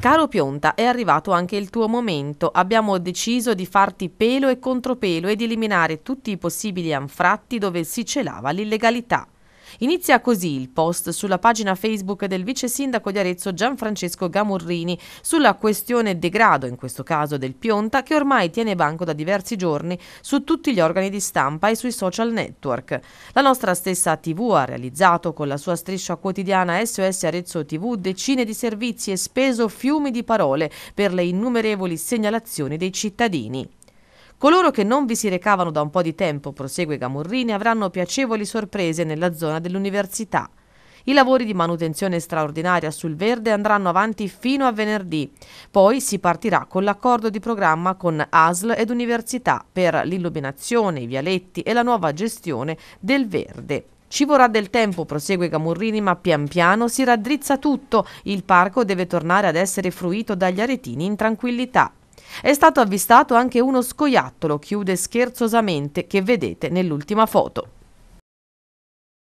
Caro Pionta, è arrivato anche il tuo momento. Abbiamo deciso di farti pelo e contropelo ed eliminare tutti i possibili anfratti dove si celava l'illegalità. Inizia così il post sulla pagina Facebook del vice sindaco di Arezzo Gianfrancesco Gamurrini sulla questione degrado, in questo caso del Pionta, che ormai tiene banco da diversi giorni su tutti gli organi di stampa e sui social network. La nostra stessa TV ha realizzato con la sua striscia quotidiana SOS Arezzo TV decine di servizi e speso fiumi di parole per le innumerevoli segnalazioni dei cittadini. Coloro che non vi si recavano da un po' di tempo, prosegue Gamurrini, avranno piacevoli sorprese nella zona dell'università. I lavori di manutenzione straordinaria sul verde andranno avanti fino a venerdì. Poi si partirà con l'accordo di programma con ASL ed università per l'illuminazione, i vialetti e la nuova gestione del verde. Ci vorrà del tempo, prosegue Gamurrini, ma pian piano si raddrizza tutto. Il parco deve tornare ad essere fruito dagli aretini in tranquillità. È stato avvistato anche uno scoiattolo, chiude scherzosamente, che vedete nell'ultima foto.